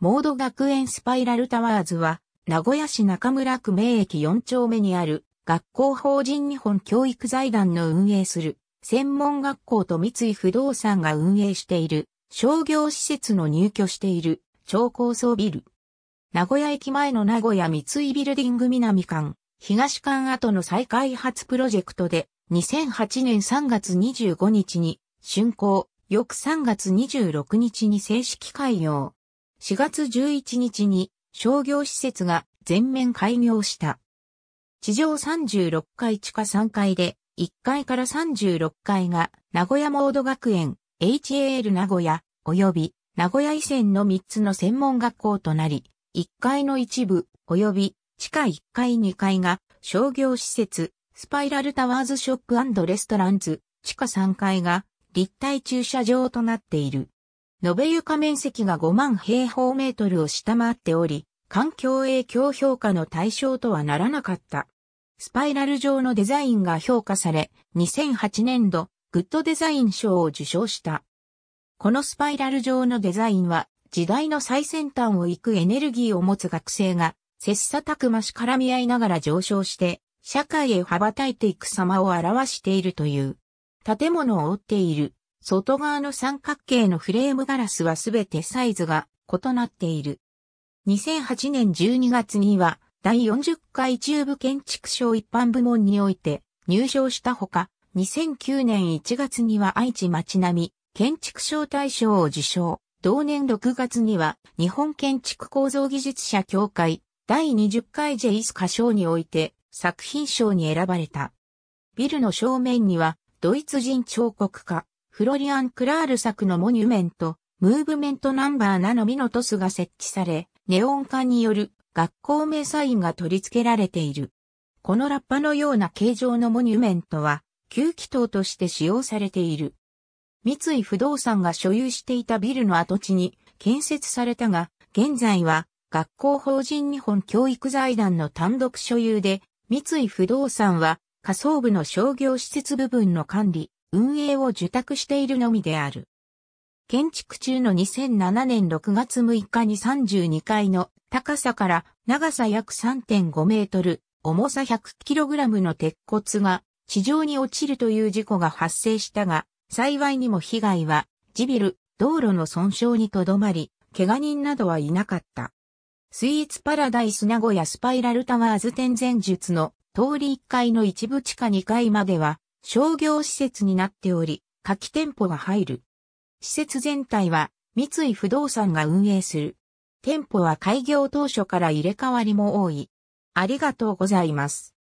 モード学園スパイラルタワーズは、名古屋市中村区名駅4丁目にある学校法人日本教育財団の運営する専門学校と三井不動産が運営している商業施設の入居している超高層ビル。名古屋駅前の名古屋三井ビルディング南館、東館跡の再開発プロジェクトで2008年3月25日に竣工、翌3月26日に正式開業。4月11日に商業施設が全面開業した。地上36階地下3階で、1階から36階が名古屋モード学園、HAL 名古屋、及び名古屋医線の3つの専門学校となり、1階の一部、及び地下1階2階が商業施設、スパイラルタワーズショップレストランズ、地下3階が立体駐車場となっている。延べ床面積が5万平方メートルを下回っており、環境影響評価の対象とはならなかった。スパイラル状のデザインが評価され、2008年度、グッドデザイン賞を受賞した。このスパイラル状のデザインは、時代の最先端を行くエネルギーを持つ学生が、切磋琢磨し絡み合いながら上昇して、社会へ羽ばたいていく様を表しているという。建物を覆っている外側の三角形のフレームガラスはすべてサイズが異なっている。2008年12月には第40回中部建築賞一般部門において入賞したほか、2009年1月には愛知町並み建築賞大賞を受賞。同年6月には日本建築構造技術者協会第20回ジェイス歌賞において作品賞に選ばれた。ビルの正面にはドイツ人彫刻家フロリアン・クラール作のモニュメント、ムーブメントナンバー7ミノトスが設置され、ネオン管による学校名サインが取り付けられている。このラッパのような形状のモニュメントは、吸気筒として使用されている。三井不動産が所有していたビルの跡地に建設されたが、現在は学校法人日本教育財団の単独所有で、三井不動産は仮想部の商業施設部分の管理、運営を受託しているのみである。建築中の2007年6月6日に32階の高さから長さ約3.5メートル、重さ1 0 0ラムの鉄骨が地上に落ちるという事故が発生したが、幸いにも被害はジビル、道路の損傷にとどまり、怪我人などはいなかった。スイーツパラダイス名古屋スパイラルタワーズ天前術の通り1階の一部地下2階までは商業施設になっており、夏季店舗が入る。施設全体は三井不動産が運営する。店舗は開業当初から入れ替わりも多い。ありがとうございます。